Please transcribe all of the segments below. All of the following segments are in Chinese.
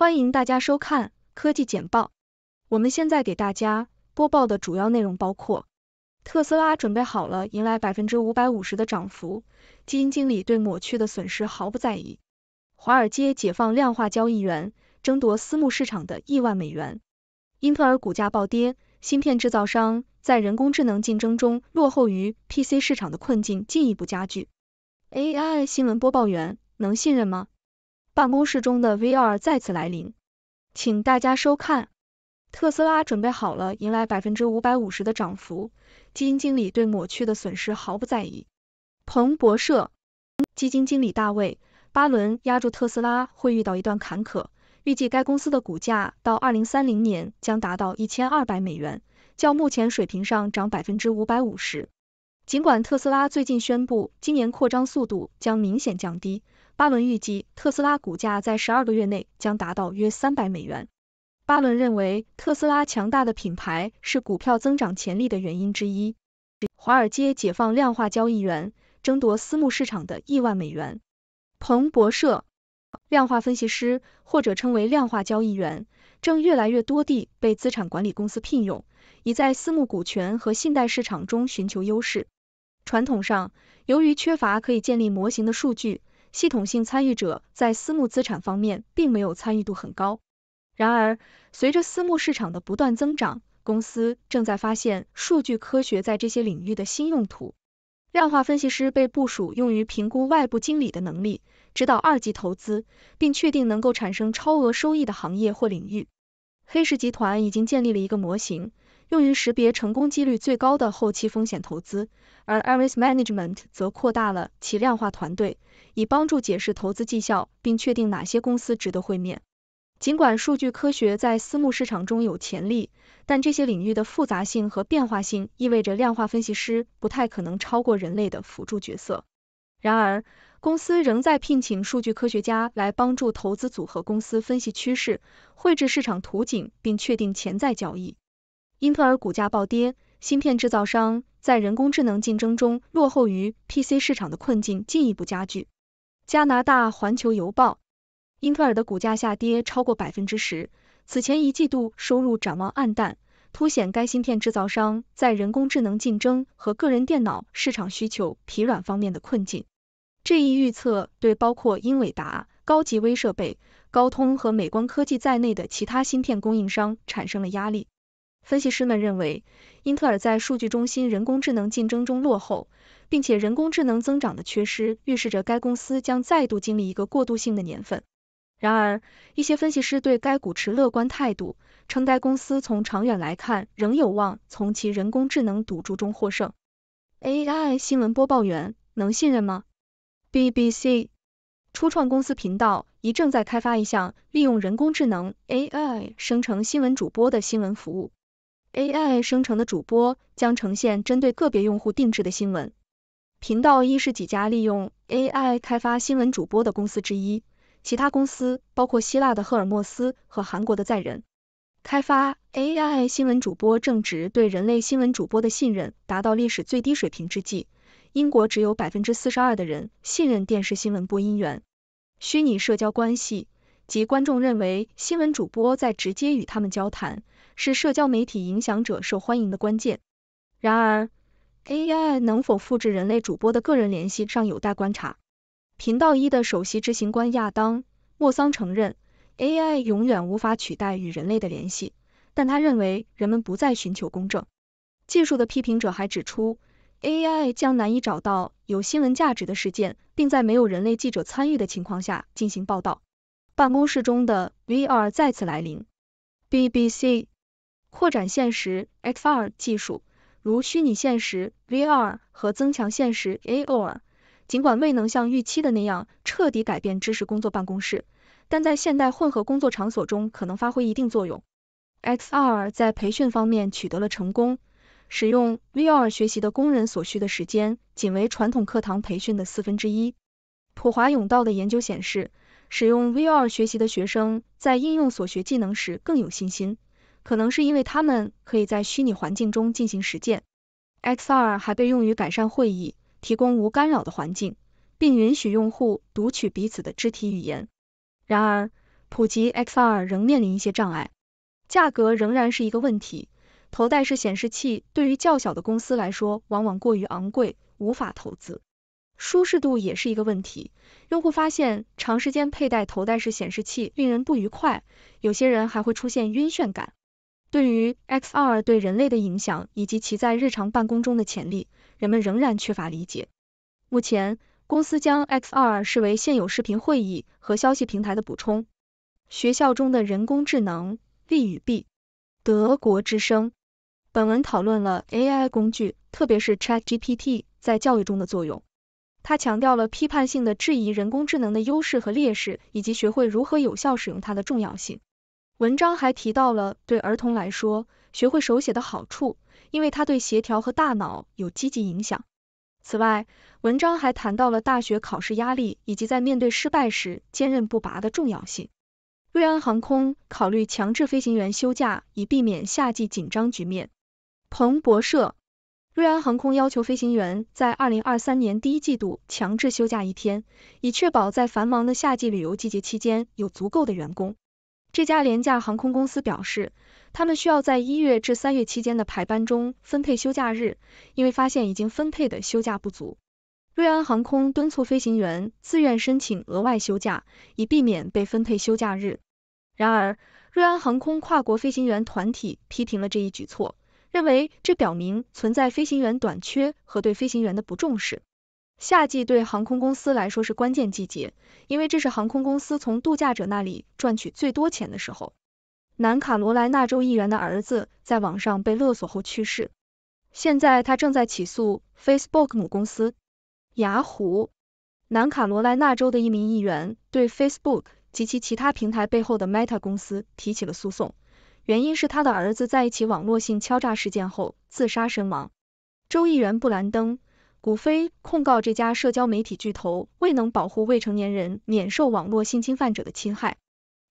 欢迎大家收看科技简报。我们现在给大家播报的主要内容包括：特斯拉准备好了迎来百分之五百五十的涨幅；基金经理对抹去的损失毫不在意；华尔街解放量化交易员，争夺私募市场的亿万美元；英特尔股价暴跌，芯片制造商在人工智能竞争中落后于 PC 市场的困境进一步加剧。AI 新闻播报员能信任吗？办公室中的 VR 再次来临，请大家收看。特斯拉准备好了，迎来百分之五百五十的涨幅。基金经理对抹去的损失毫不在意。彭博社基金经理大卫巴伦压住特斯拉会遇到一段坎坷，预计该公司的股价到二零三零年将达到一千二百美元，较目前水平上涨百分之五百五十。尽管特斯拉最近宣布，今年扩张速度将明显降低。巴伦预计，特斯拉股价在十二个月内将达到约三百美元。巴伦认为，特斯拉强大的品牌是股票增长潜力的原因之一。华尔街解放量化交易员，争夺私募市场的亿万美元。彭博社，量化分析师或者称为量化交易员，正越来越多地被资产管理公司聘用，以在私募股权和信贷市场中寻求优势。传统上，由于缺乏可以建立模型的数据。系统性参与者在私募资产方面并没有参与度很高。然而，随着私募市场的不断增长，公司正在发现数据科学在这些领域的新用途。量化分析师被部署用于评估外部经理的能力，指导二级投资，并确定能够产生超额收益的行业或领域。黑石集团已经建立了一个模型。用于识别成功几率最高的后期风险投资，而 Aris Management 则扩大了其量化团队，以帮助解释投资绩效并确定哪些公司值得会面。尽管数据科学在私募市场中有潜力，但这些领域的复杂性和变化性意味着量化分析师不太可能超过人类的辅助角色。然而，公司仍在聘请数据科学家来帮助投资组合公司分析趋势、绘制市场图景并确定潜在交易。英特尔股价暴跌，芯片制造商在人工智能竞争中落后于 PC 市场的困境进一步加剧。加拿大环球邮报，英特尔的股价下跌超过百分之十。此前一季度收入展望黯淡，凸显该芯片制造商在人工智能竞争和个人电脑市场需求疲软方面的困境。这一预测对包括英伟达、高级微设备、高通和美光科技在内的其他芯片供应商产生了压力。分析师们认为，英特尔在数据中心人工智能竞争中落后，并且人工智能增长的缺失预示着该公司将再度经历一个过渡性的年份。然而，一些分析师对该股持乐观态度，称该公司从长远来看仍有望从其人工智能赌注中获胜。AI 新闻播报员能信任吗？BBC 初创公司频道一正在开发一项利用人工智能 AI 生成新闻主播的新闻服务。AI 生成的主播将呈现针对个别用户定制的新闻。频道一是几家利用 AI 开发新闻主播的公司之一，其他公司包括希腊的赫尔墨斯和韩国的载人。开发 AI 新闻主播正值对人类新闻主播的信任达到历史最低水平之际，英国只有百分之四十二的人信任电视新闻播音员。虚拟社交关系及观众认为新闻主播在直接与他们交谈。是社交媒体影响者受欢迎的关键。然而，AI 能否复制人类主播的个人联系尚有待观察。频道一的首席执行官亚当·莫桑承认，AI 永远无法取代与人类的联系，但他认为人们不再寻求公正。技术的批评者还指出，AI 将难以找到有新闻价值的事件，并在没有人类记者参与的情况下进行报道。办公室中的 VR 再次来临。BBC。扩展现实 （XR） 技术，如虚拟现实 （VR） 和增强现实 （AR），尽管未能像预期的那样彻底改变知识工作办公室，但在现代混合工作场所中可能发挥一定作用。XR 在培训方面取得了成功，使用 VR 学习的工人所需的时间仅为传统课堂培训的四分之一。普华永道的研究显示，使用 VR 学习的学生在应用所学技能时更有信心。可能是因为他们可以在虚拟环境中进行实践。XR 还被用于改善会议，提供无干扰的环境，并允许用户读取彼此的肢体语言。然而，普及 XR 仍面临一些障碍。价格仍然是一个问题，头戴式显示器对于较小的公司来说往往过于昂贵，无法投资。舒适度也是一个问题，用户发现长时间佩戴头戴式显示器令人不愉快，有些人还会出现晕眩感。对于 XR 对人类的影响以及其在日常办公中的潜力，人们仍然缺乏理解。目前，公司将 XR 视为现有视频会议和消息平台的补充。学校中的人工智能利与弊，德国之声。本文讨论了 AI 工具，特别是 ChatGPT 在教育中的作用。他强调了批判性的质疑人工智能的优势和劣势，以及学会如何有效使用它的重要性。文章还提到了对儿童来说学会手写的好处，因为它对协调和大脑有积极影响。此外，文章还谈到了大学考试压力以及在面对失败时坚韧不拔的重要性。瑞安航空考虑强制飞行员休假以避免夏季紧张局面。彭博社，瑞安航空要求飞行员在二零二三年第一季度强制休假一天，以确保在繁忙的夏季旅游季节期间有足够的员工。这家廉价航空公司表示，他们需要在一月至三月期间的排班中分配休假日，因为发现已经分配的休假不足。瑞安航空敦促飞行员自愿申请额外休假，以避免被分配休假日。然而，瑞安航空跨国飞行员团体批评了这一举措，认为这表明存在飞行员短缺和对飞行员的不重视。夏季对航空公司来说是关键季节，因为这是航空公司从度假者那里赚取最多钱的时候。南卡罗来纳州议员的儿子在网上被勒索后去世，现在他正在起诉 Facebook 母公司雅虎。南卡罗来纳州的一名议员对 Facebook 及其其他平台背后的 Meta 公司提起了诉讼，原因是他的儿子在一起网络性敲诈事件后自杀身亡。州议员布兰登。古飞控告这家社交媒体巨头未能保护未成年人免受网络性侵犯者的侵害。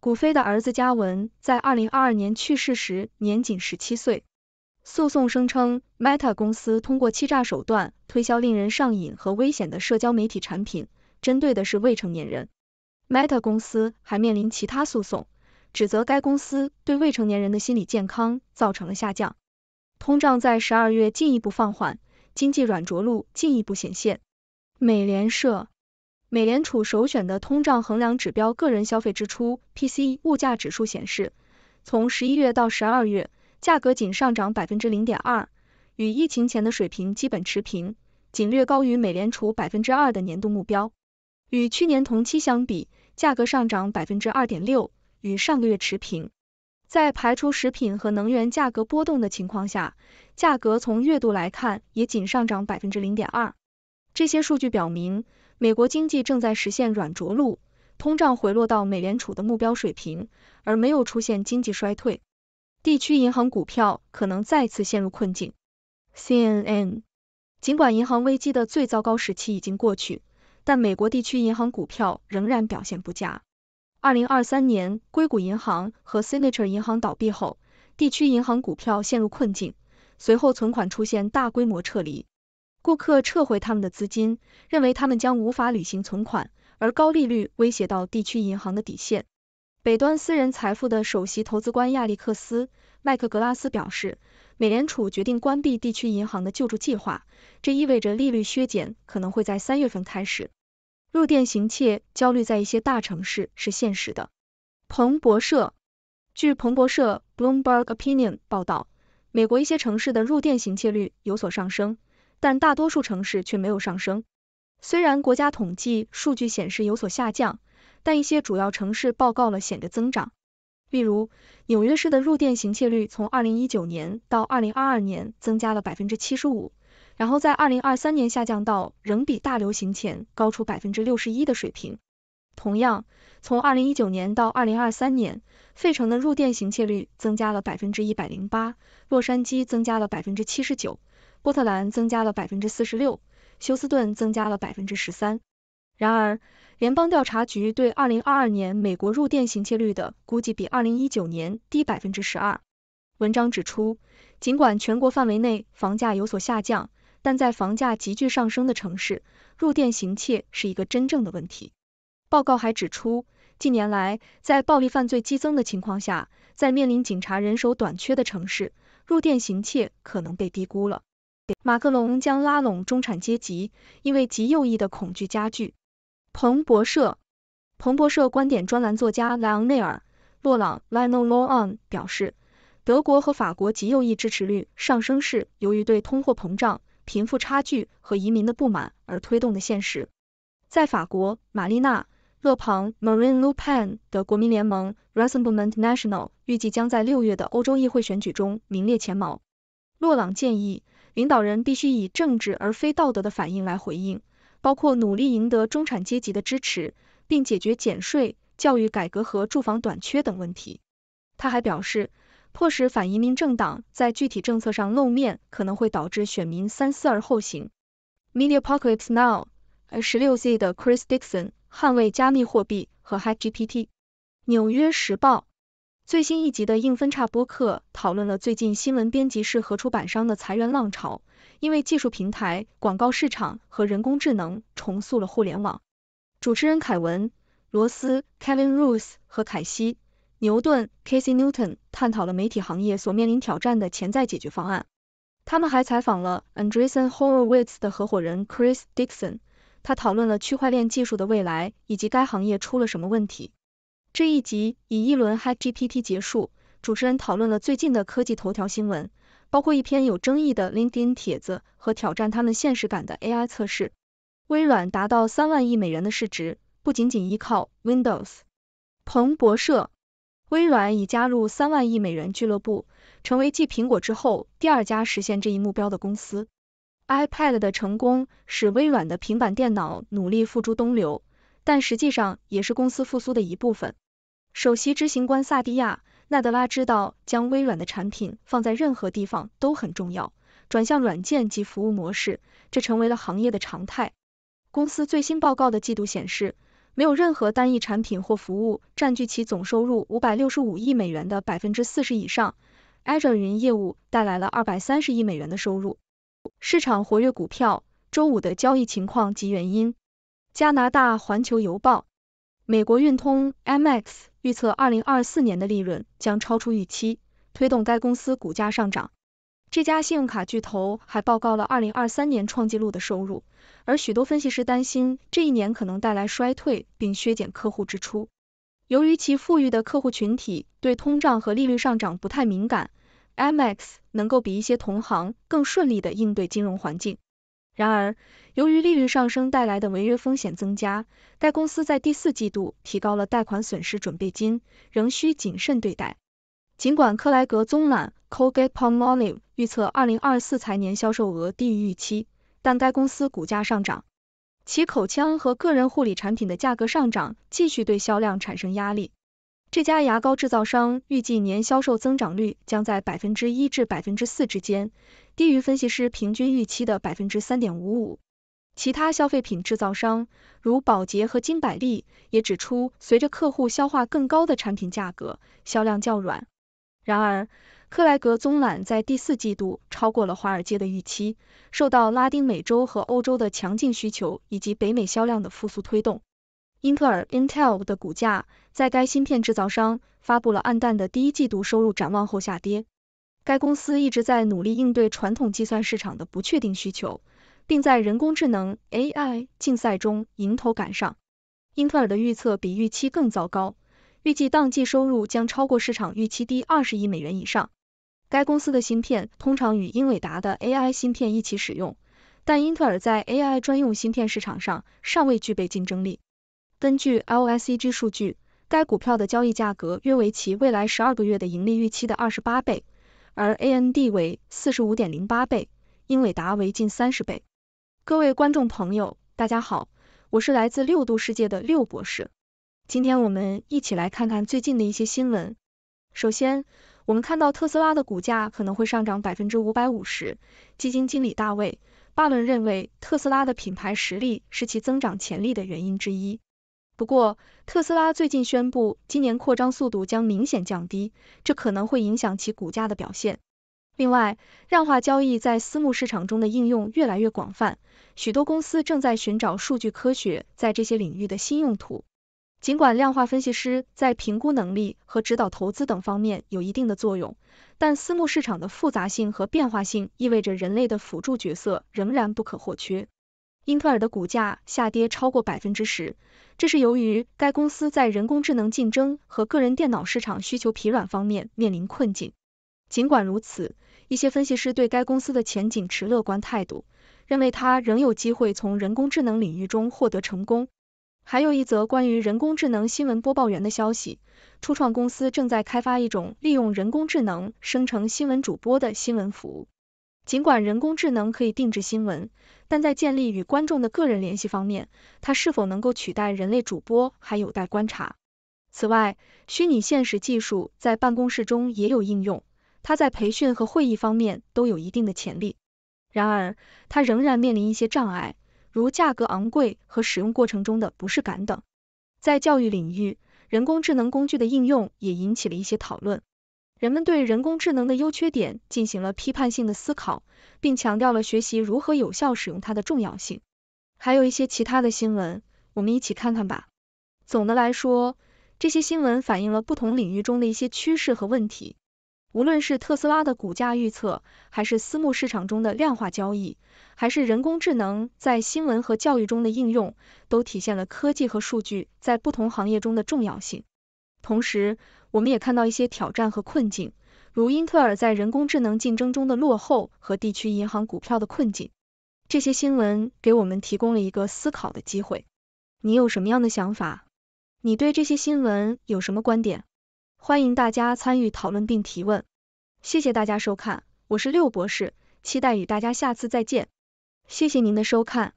古飞的儿子嘉文在二零二二年去世时年仅十七岁。诉讼声称，Meta 公司通过欺诈手段推销令人上瘾和危险的社交媒体产品，针对的是未成年人。Meta 公司还面临其他诉讼，指责该公司对未成年人的心理健康造成了下降。通胀在十二月进一步放缓。经济软着陆进一步显现。美联社，美联储首选的通胀衡量指标个人消费支出 （PC） 物价指数显示，从十一月到十二月，价格仅上涨百分之零点二，与疫情前的水平基本持平，仅略高于美联储百分之二的年度目标。与去年同期相比，价格上涨百分之二点六，与上个月持平。在排除食品和能源价格波动的情况下，价格从月度来看也仅上涨百分之零点二。这些数据表明，美国经济正在实现软着陆，通胀回落到美联储的目标水平，而没有出现经济衰退。地区银行股票可能再次陷入困境。CNN。尽管银行危机的最糟糕时期已经过去，但美国地区银行股票仍然表现不佳。二零二三年，硅谷银行和 Signature 银行倒闭后，地区银行股票陷入困境。随后，存款出现大规模撤离，顾客撤回他们的资金，认为他们将无法履行存款，而高利率威胁到地区银行的底线。北端私人财富的首席投资官亚历克斯·麦克格拉斯表示，美联储决定关闭地区银行的救助计划，这意味着利率削减可能会在三月份开始。入店行窃焦虑在一些大城市是现实的。彭博社，据彭博社 （Bloomberg Opinion） 报道，美国一些城市的入店行窃率有所上升，但大多数城市却没有上升。虽然国家统计数据显示有所下降，但一些主要城市报告了显著增长。例如，纽约市的入店行窃率从二零一九年到二零二二年增加了百分之七十五。然后在二零二三年下降到仍比大流行前高出百分之六十一的水平。同样，从二零一九年到二零二三年，费城的入店行窃率增加了百分之一百零八，洛杉矶增加了百分之七十九，波特兰增加了百分之四十六，休斯顿增加了百分之十三。然而，联邦调查局对二零二二年美国入店行窃率的估计比二零一九年低百分之十二。文章指出，尽管全国范围内房价有所下降，但在房价急剧上升的城市，入店行窃是一个真正的问题。报告还指出，近年来在暴力犯罪激增的情况下，在面临警察人手短缺的城市，入店行窃可能被低估了。马克龙将拉拢中产阶级，因为极右翼的恐惧加剧。彭博社，彭博社观点专栏作家莱昂内尔·洛朗 （Lionel l a n 表示，德国和法国极右翼支持率上升是由于对通货膨胀。贫富差距和移民的不满而推动的现实。在法国，玛丽娜·勒庞 （Marine Le Pen） 的国民联盟 （Rassemblement National） 预计将在六月的欧洲议会选举中名列前茅。洛朗建议，领导人必须以政治而非道德的反应来回应，包括努力赢得中产阶级的支持，并解决减税、教育改革和住房短缺等问题。他还表示。迫使反移民政党在具体政策上露面，可能会导致选民三思而后行。m e d i a p o k e t s Now 十六岁的 Chris Dixon 捍卫加密货币和 h a t g p t 纽约时报》最新一集的硬分叉播客讨论了最近新闻编辑室和出版商的裁员浪潮，因为技术平台、广告市场和人工智能重塑了互联网。主持人凯文·罗斯 Kevin Rose 和凯西。牛顿 Casey Newton 探讨了媒体行业所面临挑战的潜在解决方案。他们还采访了 Anderson Horowitz 的合伙人 Chris Dixon，他讨论了区块链技术的未来以及该行业出了什么问题。这一集以一轮 Chat GPT 结束，主持人讨论了最近的科技头条新闻，包括一篇有争议的 LinkedIn 帖子和挑战他们现实感的 AI 测试。微软达到三万亿美元的市值，不仅仅依靠 Windows。彭博社。微软已加入三万亿美元俱乐部，成为继苹果之后第二家实现这一目标的公司。iPad 的成功使微软的平板电脑努力付诸东流，但实际上也是公司复苏的一部分。首席执行官萨蒂亚·纳德拉知道，将微软的产品放在任何地方都很重要。转向软件及服务模式，这成为了行业的常态。公司最新报告的季度显示。没有任何单一产品或服务占据其总收入五百六十五亿美元的百分之四十以上。Azure 云业务带来了二百三十亿美元的收入。市场活跃股票周五的交易情况及原因。加拿大环球邮报，美国运通 Mx 预测二零二四年的利润将超出预期，推动该公司股价上涨。这家信用卡巨头还报告了二零二三年创纪录的收入，而许多分析师担心这一年可能带来衰退并削减客户支出。由于其富裕的客户群体对通胀和利率上涨不太敏感，Amex 能够比一些同行更顺利地应对金融环境。然而，由于利率上升带来的违约风险增加，该公司在第四季度提高了贷款损失准备金，仍需谨慎对待。尽管克莱格棕榄 （Colgate Palmolive） 预测二零二四财年销售额低于预期，但该公司股价上涨。其口腔和个人护理产品的价格上涨继续对销量产生压力。这家牙膏制造商预计年销售增长率将在百分之一至百分之四之间，低于分析师平均预期的百分之三点五五。其他消费品制造商如宝洁和金百利也指出，随着客户消化更高的产品价格，销量较软。然而，克莱格·棕榄在第四季度超过了华尔街的预期，受到拉丁美洲和欧洲的强劲需求以及北美销量的复苏推动。英特尔 Intel 的股价在该芯片制造商发布了黯淡的第一季度收入展望后下跌。该公司一直在努力应对传统计算市场的不确定需求，并在人工智能 AI 竞赛中迎头赶上。英特尔的预测比预期更糟糕。预计当季收入将超过市场预期低二十亿美元以上。该公司的芯片通常与英伟达的 AI 芯片一起使用，但英特尔在 AI 专用芯片市场上尚未具备竞争力。根据 LSEG 数据，该股票的交易价格约为其未来十二个月的盈利预期的二十八倍，而 AMD 为四十五点零八倍，英伟达为近三十倍。各位观众朋友，大家好，我是来自六度世界的六博士。今天我们一起来看看最近的一些新闻。首先，我们看到特斯拉的股价可能会上涨百分之五百五十。基金经理大卫·巴伦认为，特斯拉的品牌实力是其增长潜力的原因之一。不过，特斯拉最近宣布，今年扩张速度将明显降低，这可能会影响其股价的表现。另外，量化交易在私募市场中的应用越来越广泛，许多公司正在寻找数据科学在这些领域的新用途。尽管量化分析师在评估能力和指导投资等方面有一定的作用，但私募市场的复杂性和变化性意味着人类的辅助角色仍然不可或缺。英特尔的股价下跌超过百分之十，这是由于该公司在人工智能竞争和个人电脑市场需求疲软方面面临困境。尽管如此，一些分析师对该公司的前景持乐观态度，认为它仍有机会从人工智能领域中获得成功。还有一则关于人工智能新闻播报员的消息，初创公司正在开发一种利用人工智能生成新闻主播的新闻服务。尽管人工智能可以定制新闻，但在建立与观众的个人联系方面，它是否能够取代人类主播还有待观察。此外，虚拟现实技术在办公室中也有应用，它在培训和会议方面都有一定的潜力。然而，它仍然面临一些障碍。如价格昂贵和使用过程中的不适感等，在教育领域，人工智能工具的应用也引起了一些讨论。人们对人工智能的优缺点进行了批判性的思考，并强调了学习如何有效使用它的重要性。还有一些其他的新闻，我们一起看看吧。总的来说，这些新闻反映了不同领域中的一些趋势和问题。无论是特斯拉的股价预测，还是私募市场中的量化交易，还是人工智能在新闻和教育中的应用，都体现了科技和数据在不同行业中的重要性。同时，我们也看到一些挑战和困境，如英特尔在人工智能竞争中的落后和地区银行股票的困境。这些新闻给我们提供了一个思考的机会。你有什么样的想法？你对这些新闻有什么观点？欢迎大家参与讨论并提问，谢谢大家收看，我是六博士，期待与大家下次再见。谢谢您的收看，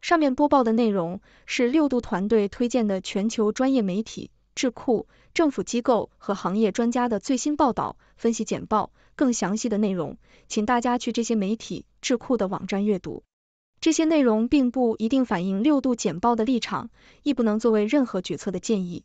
上面播报的内容是六度团队推荐的全球专业媒体、智库、政府机构和行业专家的最新报道、分析简报。更详细的内容，请大家去这些媒体、智库的网站阅读。这些内容并不一定反映六度简报的立场，亦不能作为任何决策的建议。